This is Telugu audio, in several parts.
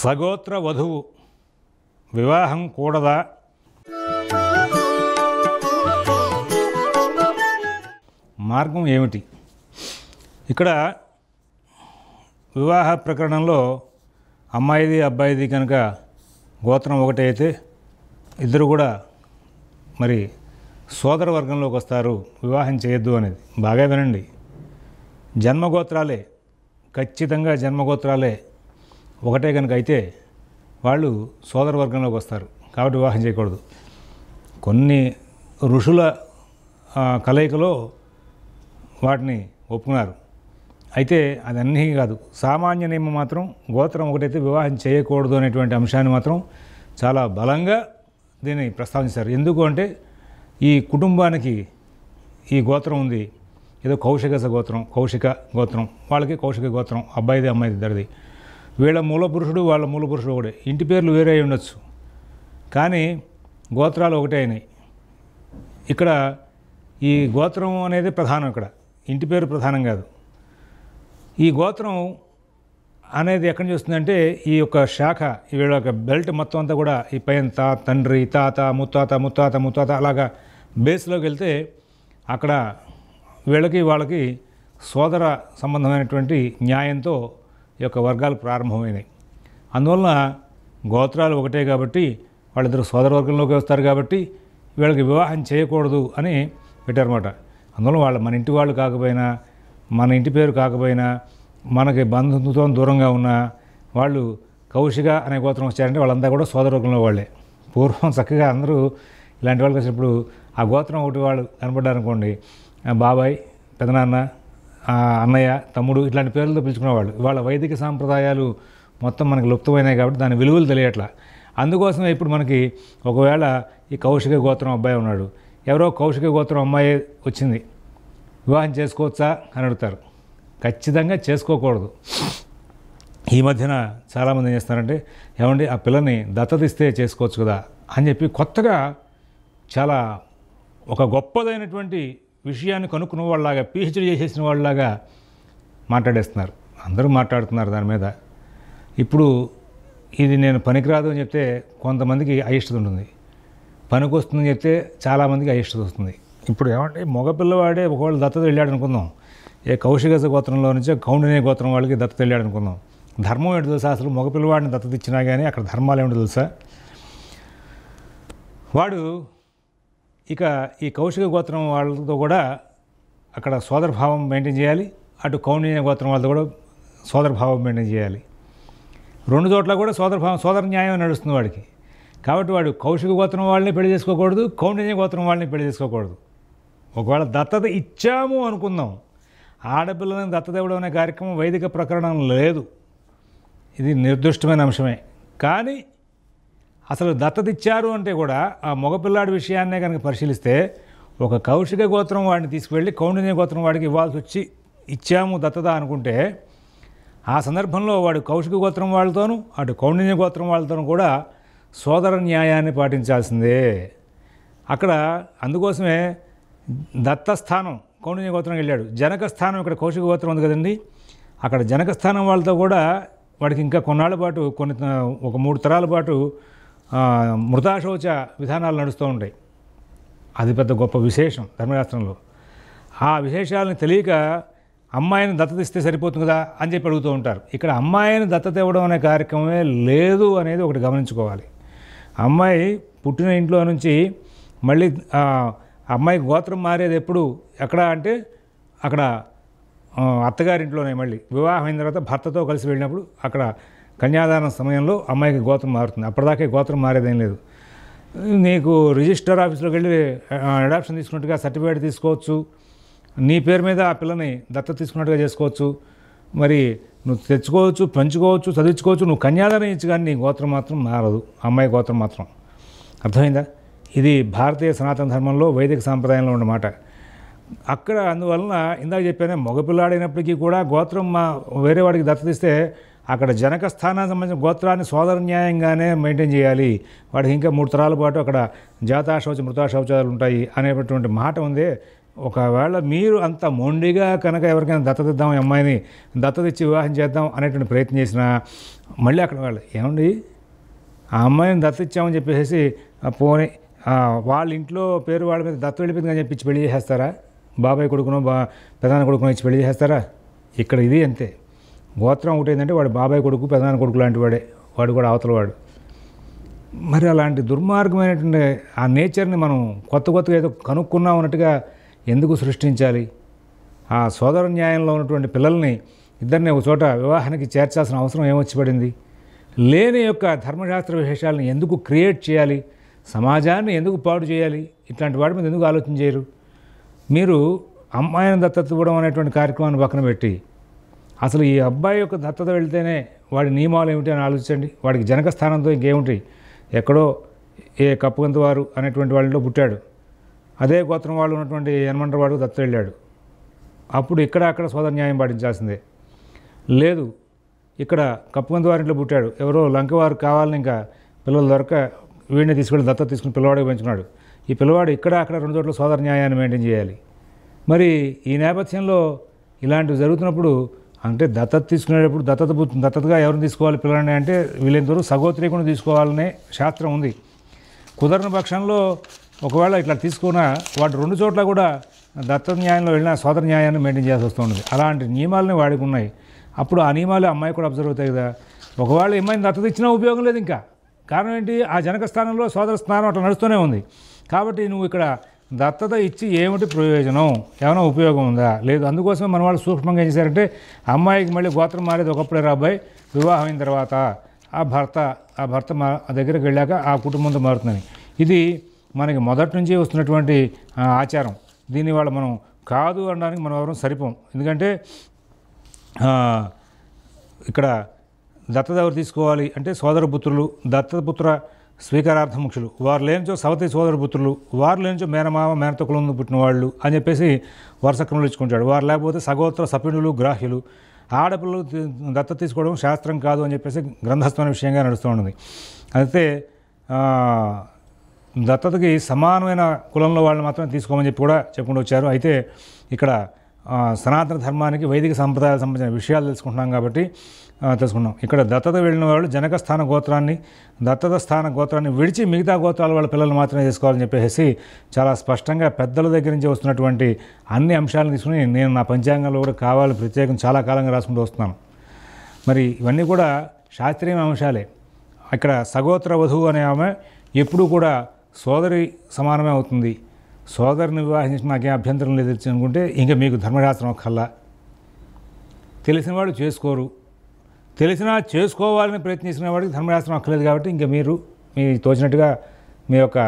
సగోత్ర వధువు వివాహం కూడదా మార్గం ఏమిటి ఇక్కడ వివాహ ప్రకరణంలో అమ్మాయిది అబ్బాయిది కనుక గోత్రం ఒకటి అయితే ఇద్దరు కూడా మరి సోదర వర్గంలోకి వస్తారు వివాహం చేయొద్దు అనేది బాగా వినండి జన్మగోత్రాలే ఖచ్చితంగా జన్మగోత్రాలే ఒకటే కనుక అయితే వాళ్ళు సోదర వర్గంలోకి వస్తారు కాబట్టి వివాహం చేయకూడదు కొన్ని ఋషుల కలయికలో వాటిని ఒప్పుకున్నారు అయితే అది అన్నీ కాదు సామాన్య నియమం మాత్రం గోత్రం ఒకటైతే వివాహం చేయకూడదు అనేటువంటి అంశాన్ని మాత్రం చాలా బలంగా దీన్ని ప్రస్తావించారు ఎందుకు అంటే ఈ కుటుంబానికి ఈ గోత్రం ఉంది ఏదో కౌశిక గోత్రం కౌశిక గోత్రం వాళ్ళకి కౌశిక గోత్రం అబ్బాయిది అమ్మాయిది ఇద్దరిది వీళ్ళ మూలపురుషుడు వాళ్ళ మూలపురుషుడు ఒకటే ఇంటి పేర్లు వేరే ఉండొచ్చు కానీ గోత్రాలు ఒకటే అయినాయి ఇక్కడ ఈ గోత్రం అనేది ప్రధానం ఇక్కడ ఇంటి పేరు ప్రధానం కాదు ఈ గోత్రం అనేది ఎక్కడ చూస్తుందంటే ఈ యొక్క శాఖ వీళ్ళ యొక్క బెల్ట్ మొత్తం అంతా కూడా ఈ పైన తా తండ్రి తాత ముత్తాత ముత్తాత ముత్తాత అలాగా బేస్లోకి వెళ్తే అక్కడ వీళ్ళకి వాళ్ళకి సోదర సంబంధమైనటువంటి న్యాయంతో యొక్క వర్గాలు ప్రారంభమైనాయి అందువలన గోత్రాలు ఒకటే కాబట్టి వాళ్ళిద్దరు సోదర వర్గంలోకి వస్తారు కాబట్టి వీళ్ళకి వివాహం చేయకూడదు అని పెట్టారన్నమాట అందువల్ల వాళ్ళు మన ఇంటి వాళ్ళు కాకపోయినా మన ఇంటి పేరు కాకపోయినా మనకి బంధుత్వంతో దూరంగా ఉన్న వాళ్ళు కౌశిక అనే గోత్రం వచ్చారంటే వాళ్ళంతా కూడా సోదరవర్గంలో వాళ్ళే పూర్వం చక్కగా అందరూ ఇలాంటి వాళ్ళకి వచ్చినప్పుడు ఆ గోత్రం ఒకటి వాళ్ళు కనపడ్డారనుకోండి బాబాయ్ పెదనాన్న అన్నయ్య తమ్ముడు ఇట్లాంటి పేర్లతో పిలుచుకునేవాళ్ళు వాళ్ళ వైదిక సాంప్రదాయాలు మొత్తం మనకు లుప్తమైనాయి కాబట్టి దాని విలువలు తెలియట్లా అందుకోసమే ఇప్పుడు మనకి ఒకవేళ ఈ కౌశిక గోత్రం అబ్బాయి ఉన్నాడు ఎవరో కౌశిక గోత్రం అమ్మాయి వచ్చింది వివాహం చేసుకోవచ్చా అని అడుగుతారు ఖచ్చితంగా చేసుకోకూడదు ఈ మధ్యన చాలామంది ఏం చేస్తారంటే ఏమండి ఆ పిల్లని దత్తత ఇస్తే చేసుకోవచ్చు కదా అని చెప్పి కొత్తగా చాలా ఒక గొప్పదైనటువంటి విషయాన్ని కనుక్కున్న వాళ్ళలాగా పిహెచ్డీ చేసేసిన వాళ్ళలాగా మాట్లాడేస్తున్నారు అందరూ మాట్లాడుతున్నారు దాని మీద ఇప్పుడు ఇది నేను పనికిరాదు అని చెప్తే కొంతమందికి అయిష్టత ఉంటుంది పనికి వస్తుందని చెప్తే చాలామందికి అయిష్టత వస్తుంది ఇప్పుడు ఏమంటే మగపిల్లవాడే ఒకవేళ దత్తత వెళ్ళాడు అనుకుందాం ఏ కౌశిగజ గోత్రంలో నుంచి కౌండినే గోత్రం వాళ్ళకి దత్తత వెళ్ళాడు అనుకుందాం ధర్మం ఏంటి తెలుసా అసలు మగపిల్లవాడిని దత్తత ఇచ్చినా కానీ అక్కడ ధర్మాలు ఏమిటి తెలుసా వాడు ఇక ఈ కౌశిక గోత్రం వాళ్ళతో కూడా అక్కడ సోదరభావం మెయింటైన్ చేయాలి అటు కౌండిన్య గోత్రం వాళ్ళతో కూడా సోదరభావం మెయింటైన్ చేయాలి రెండు చోట్ల కూడా సోదరభావం సోదర న్యాయం నడుస్తుంది వాడికి కాబట్టి వాడు కౌశిక గోత్రం వాళ్ళని పెళ్లి చేసుకోకూడదు కౌండిన్య గోత్రం వాళ్ళని పెళ్లి చేసుకోకూడదు ఒకవేళ దత్తత ఇచ్చాము అనుకుందాం ఆడపిల్లని దత్తత ఇవ్వడం అనే కార్యక్రమం వైదిక ప్రకరణం లేదు ఇది నిర్దిష్టమైన అంశమే కానీ అసలు దత్తతిచ్చారు అంటే కూడా ఆ మగపిల్లాడి విషయాన్నే కనుక పరిశీలిస్తే ఒక కౌశిక గోత్రం వాడిని తీసుకువెళ్ళి కౌండిన్య గోత్రం వాడికి ఇవ్వాల్సి వచ్చి ఇచ్చాము దత్తత అనుకుంటే ఆ సందర్భంలో వాడు కౌశిక గోత్రం వాళ్ళతోనూ అటు కౌండిన్య గోత్రం వాళ్ళతోనూ కూడా సోదర న్యాయాన్ని పాటించాల్సిందే అక్కడ అందుకోసమే దత్తస్థానం కౌండిన్య గోత్రం వెళ్ళాడు జనక స్థానం ఇక్కడ కౌశిక గోత్రం ఉంది కదండి అక్కడ జనక స్థానం వాళ్ళతో కూడా వాడికి ఇంకా కొన్నాళ్ళ పాటు కొన్ని ఒక మూడు తరాల పాటు మృతాశౌచ విధానాలు నడుస్తూ ఉంటాయి అది పెద్ద గొప్ప విశేషం ధర్మశాస్త్రంలో ఆ విశేషాలను తెలియక అమ్మాయిని దత్తత ఇస్తే సరిపోతుంది కదా అని చెప్పి అడుగుతూ ఉంటారు ఇక్కడ అమ్మాయిని దత్తత ఇవ్వడం అనే కార్యక్రమమే లేదు అనేది ఒకటి గమనించుకోవాలి అమ్మాయి పుట్టిన ఇంట్లో నుంచి మళ్ళీ అమ్మాయి గోత్రం మారేది ఎప్పుడు ఎక్కడ అంటే అక్కడ అత్తగారింట్లోనే మళ్ళీ వివాహం అయిన తర్వాత భర్తతో కలిసి వెళ్ళినప్పుడు అక్కడ కన్యాదానం సమయంలో అమ్మాయికి గోత్రం మారుతుంది అప్పటిదాకే గోత్రం మారేదేం లేదు నీకు రిజిస్టర్ ఆఫీస్లోకి వెళ్ళి అడాప్షన్ తీసుకున్నట్టుగా సర్టిఫికేట్ తీసుకోవచ్చు నీ పేరు మీద ఆ పిల్లని దత్త తీసుకున్నట్టుగా చేసుకోవచ్చు మరి నువ్వు తెచ్చుకోవచ్చు పెంచుకోవచ్చు చదివించుకోవచ్చు నువ్వు కన్యాదానం ఇచ్చి కానీ నీ గోత్రం మాత్రం మారదు అమ్మాయి గోత్రం మాత్రం అర్థమైందా ఇది భారతీయ సనాతన ధర్మంలో వైదిక సాంప్రదాయంలో ఉన్నమాట అక్కడ అందువలన ఇందాక చెప్పానే మగపిల్లాడైనప్పటికీ కూడా గోత్రం మా వేరే వాడికి దత్తతిస్తే అక్కడ జనక స్థానానికి సంబంధించిన గోత్రాన్ని సోదర న్యాయంగానే మెయింటైన్ చేయాలి వాడికి ఇంకా మూడు తరాల పాటు అక్కడ జాతా శౌచ మృతా శౌచాలు ఉంటాయి అనేటటువంటి మాట ఉంది ఒకవేళ మీరు అంత మొండిగా కనుక ఎవరికైనా దత్తదిద్దాం అమ్మాయిని దత్తత వివాహం చేద్దాం అనేటువంటి ప్రయత్నం చేసినా మళ్ళీ అక్కడ వాళ్ళు ఏమండి ఆ అమ్మాయిని దత్తిచ్చామని ఇచ్చామని చెప్పేసి పోనీ వాళ్ళ ఇంట్లో పేరు వాళ్ళ మీద దత్త వెళ్ళిపోయింది అని చెప్పి పెళ్లి చేసేస్తారా బాబాయ్ కొడుకును బా ప్రధాన కొడుకును ఇచ్చి పెళ్లి చేసేస్తారా ఇక్కడ ఇది అంతే గోత్రం ఒకటి ఏంటంటే వాడు బాబాయ్ కొడుకు పెదనాన్న కొడుకు లాంటి వాడే వాడు కూడా అవతల వాడు మరి అలాంటి దుర్మార్గమైనటువంటి ఆ నేచర్ని మనం కొత్త కొత్తగా ఏదో కనుక్కున్నాం అన్నట్టుగా ఎందుకు సృష్టించాలి ఆ సోదర న్యాయంలో ఉన్నటువంటి పిల్లల్ని ఇద్దరిని ఒక చోట వివాహానికి చేర్చాల్సిన అవసరం ఏమొచ్చి పడింది లేని యొక్క ధర్మశాస్త్ర విశేషాలను ఎందుకు క్రియేట్ చేయాలి సమాజాన్ని ఎందుకు పాడు చేయాలి ఇట్లాంటి వాటి మీద ఎందుకు ఆలోచన చేయరు మీరు అమ్మాయిని దత్తత ఇవ్వడం అనేటువంటి కార్యక్రమాన్ని పక్కన పెట్టి అసలు ఈ అబ్బాయి యొక్క దత్తత వెళితేనే వాడి నియమాలు ఏమిటి అని ఆలోచించండి వాడికి జనక స్థానంతో ఇంకేమిటి ఎక్కడో ఏ కప్పుగంత వారు అనేటువంటి వాళ్ళలో పుట్టాడు అదే గోత్రం వాళ్ళు ఉన్నటువంటి యనమండ్ర వాడు దత్తత వెళ్ళాడు అప్పుడు ఇక్కడ అక్కడ సోదర న్యాయం పాటించాల్సిందే లేదు ఇక్కడ కప్పుగంత వారింట్లో పుట్టాడు ఎవరో లంకవారు కావాలని ఇంకా పిల్లలు దొరక వీడిని తీసుకెళ్ళి దత్త తీసుకుని పిల్లవాడికి పెంచుకున్నాడు ఈ పిల్లవాడు ఇక్కడ అక్కడ రెండు చోట్ల సోదర న్యాయాన్ని మెయింటైన్ చేయాలి మరి ఈ నేపథ్యంలో ఇలాంటివి జరుగుతున్నప్పుడు అంటే దత్తత తీసుకునేటప్పుడు దత్తత దత్తతగా ఎవరిని తీసుకోవాలి పిల్లలని అంటే వీళ్ళందరూ సగోత్రీకుని తీసుకోవాలనే శాస్త్రం ఉంది కుదరని పక్షంలో ఒకవేళ ఇట్లా తీసుకున్న వాటి రెండు చోట్ల కూడా దత్త న్యాయంలో వెళ్ళిన స్వాతంత్ర న్యాయాన్ని మెయింటైన్ చేసి వస్తుంది అలాంటి నియమాలని వాడికి ఉన్నాయి అప్పుడు ఆ నియమాలు అమ్మాయి కూడా అబ్జర్వ్ అవుతాయి కదా ఒకవేళ ఏమైంది దత్తత ఇచ్చినా ఉపయోగం లేదు ఇంకా కారణం ఏంటి ఆ జనక స్థానంలో సోదర స్థానం అట్లా నడుస్తూనే ఉంది కాబట్టి నువ్వు ఇక్కడ దత్తత ఇచ్చి ఏమిటి ప్రయోజనం ఏమైనా ఉపయోగం ఉందా లేదు అందుకోసమే మన వాళ్ళు సూక్ష్మంగా ఏం చేశారంటే అమ్మాయికి మళ్ళీ గోత్రం మారేది ఒకప్పుడే రాబాయి వివాహమైన తర్వాత ఆ భర్త ఆ భర్త మా దగ్గరికి వెళ్ళాక ఆ కుటుంబంతో మారుతుందని ఇది మనకి మొదటి నుంచి వస్తున్నటువంటి ఆచారం దీని దీనివల్ల మనం కాదు అనడానికి మనం ఎవరం సరిపోం ఎందుకంటే ఇక్కడ దత్తత ఎవరు తీసుకోవాలి అంటే సోదర పుత్రులు దత్తపుత్ర స్వీకారార్థముఖులు ముఖ్యులు వారు లేనిచో సవతి సోదరపుత్రులు వారు లేనిచో మేనమావ మేనత కులంలో పుట్టిన వాళ్ళు అని చెప్పేసి వరుస క్రమంలో ఇచ్చుకుంటాడు వారు లేకపోతే సగోత్ర సపిణులు గ్రాహ్యులు ఆడపిల్లలు దత్త తీసుకోవడం శాస్త్రం కాదు అని చెప్పేసి గ్రంథస్థమైన విషయంగా నడుస్తూ ఉంటుంది అయితే దత్తతకి సమానమైన కులంలో వాళ్ళు మాత్రమే తీసుకోమని చెప్పి కూడా చెప్పుకుంటూ వచ్చారు అయితే ఇక్కడ సనాతన ధర్మానికి వైదిక సంప్రదాయాలకు సంబంధించిన విషయాలు తెలుసుకుంటున్నాం కాబట్టి తెలుసుకున్నాం ఇక్కడ దత్తత వెళ్ళిన వాళ్ళు జనక స్థాన గోత్రాన్ని దత్తత స్థాన గోత్రాన్ని విడిచి మిగతా గోత్రాల వాళ్ళ పిల్లలు మాత్రమే తీసుకోవాలని చెప్పేసి చాలా స్పష్టంగా పెద్దల దగ్గర నుంచి వస్తున్నటువంటి అన్ని అంశాలను తీసుకుని నేను నా పంచాంగంలో కూడా కావాలి ప్రత్యేకం చాలా కాలంగా రాసుకుంటూ వస్తున్నాను మరి ఇవన్నీ కూడా శాస్త్రీయ అంశాలే ఇక్కడ సగోత్ర వధువు అనే ఆమె ఎప్పుడూ కూడా సోదరి సమానమే అవుతుంది సోదరిని వివాహించిన నాకేం అభ్యంతరం లేదు అనుకుంటే ఇంకా మీకు ధర్మశాస్త్రం కల్లా తెలిసిన వాళ్ళు చేసుకోరు తెలిసినా చేసుకోవాలని ప్రయత్నిస్తున్న వాడికి ధర్మశాస్త్రం అక్కర్లేదు కాబట్టి ఇంకా మీరు మీ తోచినట్టుగా మీ యొక్క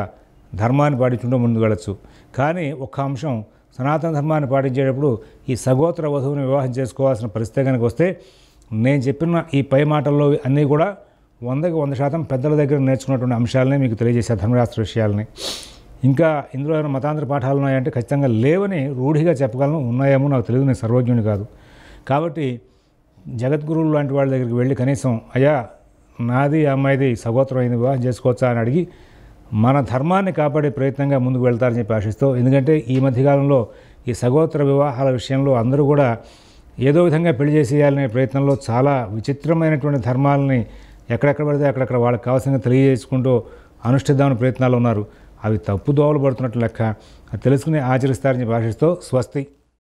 ధర్మాన్ని పాటించుకుంటూ ముందుకు వెళ్ళచ్చు కానీ ఒక్క అంశం సనాతన ధర్మాన్ని పాటించేటప్పుడు ఈ సగోత్ర వధువుని వివాహం చేసుకోవాల్సిన పరిస్థితి కనుక వస్తే నేను చెప్పిన ఈ పై మాటల్లో అన్నీ కూడా వందకి వంద శాతం పెద్దల దగ్గర నేర్చుకున్నటువంటి అంశాలనే మీకు తెలియజేసే ధర్మశాస్త్ర విషయాలని ఇంకా ఇందులో ఏమైనా మతాంతర పాఠాలు ఉన్నాయంటే ఖచ్చితంగా లేవని రూఢిగా చెప్పగలను ఉన్నాయేమో నాకు తెలియదు నేను సర్వజ్ఞుని కాదు కాబట్టి జగద్గురువు లాంటి వాళ్ళ దగ్గరికి వెళ్ళి కనీసం అయ్యా నాది అమ్మాయిది సగోత్రమైంది వివాహం చేసుకోవచ్చా అని అడిగి మన ధర్మాన్ని కాపాడే ప్రయత్నంగా ముందుకు వెళ్తారని చెప్పి ఆశిస్తూ ఎందుకంటే ఈ మధ్యకాలంలో ఈ సగోత్ర వివాహాల విషయంలో అందరూ కూడా ఏదో విధంగా పెళ్లి చేసేయాలనే ప్రయత్నంలో చాలా విచిత్రమైనటువంటి ధర్మాలని ఎక్కడెక్కడ పడితే అక్కడక్కడ వాళ్ళకి కావాల్సిన తెలియజేసుకుంటూ అనుష్ఠిద్దామని ప్రయత్నాలు ఉన్నారు అవి తప్పు దోవలు పడుతున్నట్లు లెక్క తెలుసుకుని ఆచరిస్తారని భాషిస్తూ స్వస్తి